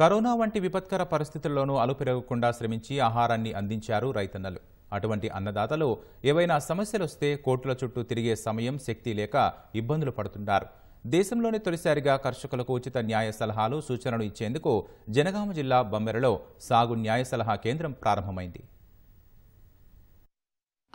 corona వంటి విపత్కర పరిస్థితుల్లోనూ అలుపెరగకుండా శ్రమించి ఆహారాన్ని అందించారు రైతన్నలు అటువంటి అన్నదాతలు ఏవైనా సమస్యలు వస్తే కోర్టుల చుట్టూ తిరిగే సమయం శక్తి లేక ఇబ్బందులు పడుతున్నారు దేశంలోని తొలిసారిగా కర్షకులకు ఉచిత న్యాయ సలహాలు సూచనలు ఇచ్చేందుకు జనగామ జిల్లా బొమ్మెరలో సాగు న్యాయ సలహా కేంద్రం ప్రారంభమైంది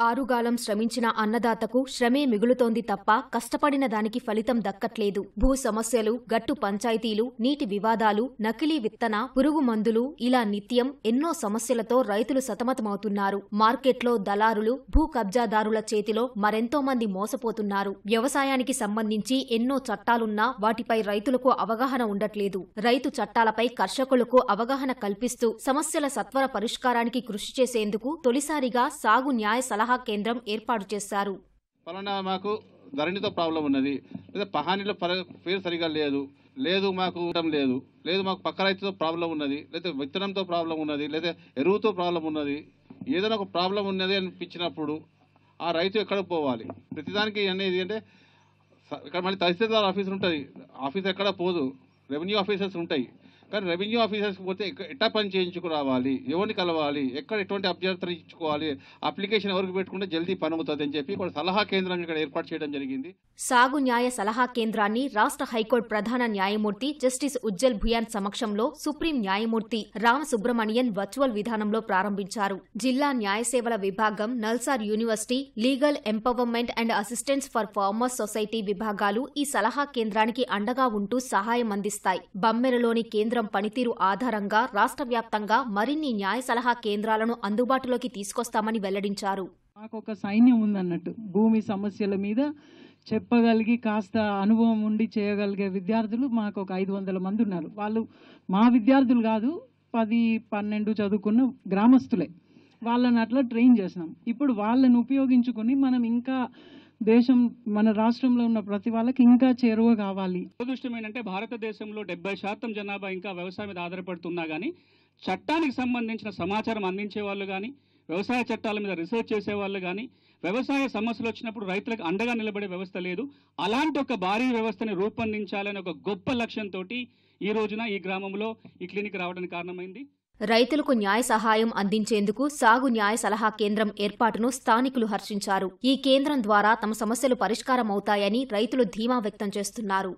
ఆరుగాలం శ్రమించిన అన్నదాతకు శ్రమే మిగులుతోంది తప్ప కష్టపడిన దానికి ఫలితం దక్కట్లేదు భూ సమస్యలు గట్టు పంచాయతీలు నీటి వివాదాలు నకిలీ విత్తన పురుగు మందులు ఇలా నిత్యం ఎన్నో సమస్యలతో రైతులు సతమతమవుతున్నారు మార్కెట్లో దళారులు భూ కబ్జాదారుల చేతిలో మరెంతో మంది మోసపోతున్నారు వ్యవసాయానికి సంబంధించి ఎన్నో చట్టాలున్నా వాటిపై రైతులకు అవగాహన ఉండట్లేదు రైతు చట్టాలపై కర్షకులకు అవగాహన కల్పిస్తూ సమస్యల సత్వర పరిష్కారానికి కృషి చేసేందుకు తొలిసారిగా సాగు న్యాయ సలహా సలహా కేంద్రం ఏర్పాటు చేశారు పలానా మాకు ధరణితో ప్రాబ్లం ఉన్నది లేదా పర పేరు సరిగా లేదు లేదు మాకు లేదు లేదు మాకు పక్క రైతుతో ప్రాబ్లం ఉన్నది లేదా విత్తనంతో ప్రాబ్లం ఉన్నది లేదా ఎరువుతో ప్రాబ్లం ఉన్నది ఏదైనా ఒక ప్రాబ్లం ఉన్నది అనిపించినప్పుడు ఆ రైతు ఎక్కడ పోవాలి ప్రతిదానికి అనేది అంటే ఇక్కడ మళ్ళీ తహసీల్దార్ ఆఫీసర్ ఉంటుంది ఆఫీస్ ఎక్కడ పోదు రెవెన్యూ ఆఫీసర్స్ ఉంటాయి కానీ రెవెన్యూ ఆఫీసర్స్కి పోతే ఎట్టా పని చేయించుకురావాలి ఎవరిని కలవాలి ఎక్కడ ఎటువంటి అభ్యర్థన ఇచ్చుకోవాలి అప్లికేషన్ ఎవరికి పెట్టుకుంటే జల్దీ పని అవుతుంది అని చెప్పి సలహా కేంద్రాన్ని ఇక్కడ ఏర్పాటు చేయడం జరిగింది సాగు న్యాయ సలహా కేంద్రాన్ని రాష్ట్ర హైకోర్టు ప్రధాన న్యాయమూర్తి జస్టిస్ ఉజ్జల్ భుయాన్ సమక్షంలో సుప్రీం న్యాయమూర్తి రామ సుబ్రమణియన్ వర్చువల్ విధానంలో ప్రారంభించారు జిల్లా న్యాయ సేవల విభాగం NALSAR university legal empowerment and assistance for farmers society విభాగాలు ఈ సలహా కేంద్రానికి అండగా ఉంటూ సహాయం అందిస్తాయి బమ్మెరలోని కేంద్ర కేంద్రం పనితీరు ఆధారంగా రాష్ట్ర వ్యాప్తంగా మరిన్ని న్యాయ సలహా కేంద్రాలను అందుబాటులోకి తీసుకొస్తామని వెల్లడించారు మాకు ఒక సైన్యం ఉందన్నట్టు భూమి సమస్యల మీద చెప్పగలిగి కాస్త అనుభవం ఉండి చేయగలిగే విద్యార్థులు మాకు ఒక ఐదు వందల మంది ఉన్నారు వాళ్ళు మా విద్యార్థులు కాదు పది పన్నెండు చదువుకున్న గ్రామస్తులే వాళ్ళని అట్లా ట్రైన్ చేసినాం ఇప్పుడు వాళ్ళని ఉపయోగించుకొని మనం ఇంకా దేశం మన రాష్ట్రంలో ఉన్న ప్రతి వాళ్ళకి ఇంకా చేరువ కావాలి దురదృష్టం ఏంటంటే భారతదేశంలో డెబ్బై శాతం జనాభా ఇంకా వ్యవసాయం మీద ఆధారపడుతున్నా కానీ చట్టానికి సంబంధించిన సమాచారం అందించే వాళ్ళు కానీ వ్యవసాయ చట్టాల మీద రీసెర్చ్ చేసే వాళ్ళు కానీ వ్యవసాయ సమస్యలు వచ్చినప్పుడు రైతులకు అండగా నిలబడే వ్యవస్థ లేదు అలాంటి ఒక భారీ వ్యవస్థని రూపొందించాలనే ఒక గొప్ప లక్ష్యంతో ఈ రోజున ఈ గ్రామంలో ఈ క్లినిక్ రావడానికి కారణమైంది రైతులకు న్యాయ సహాయం అందించేందుకు సాగు న్యాయ సలహా కేంద్రం ఏర్పాటును స్థానికులు హర్షించారు ఈ కేంద్రం ద్వారా తమ సమస్యలు పరిష్కారమవుతాయని రైతులు ధీమా వ్యక్తం చేస్తున్నారు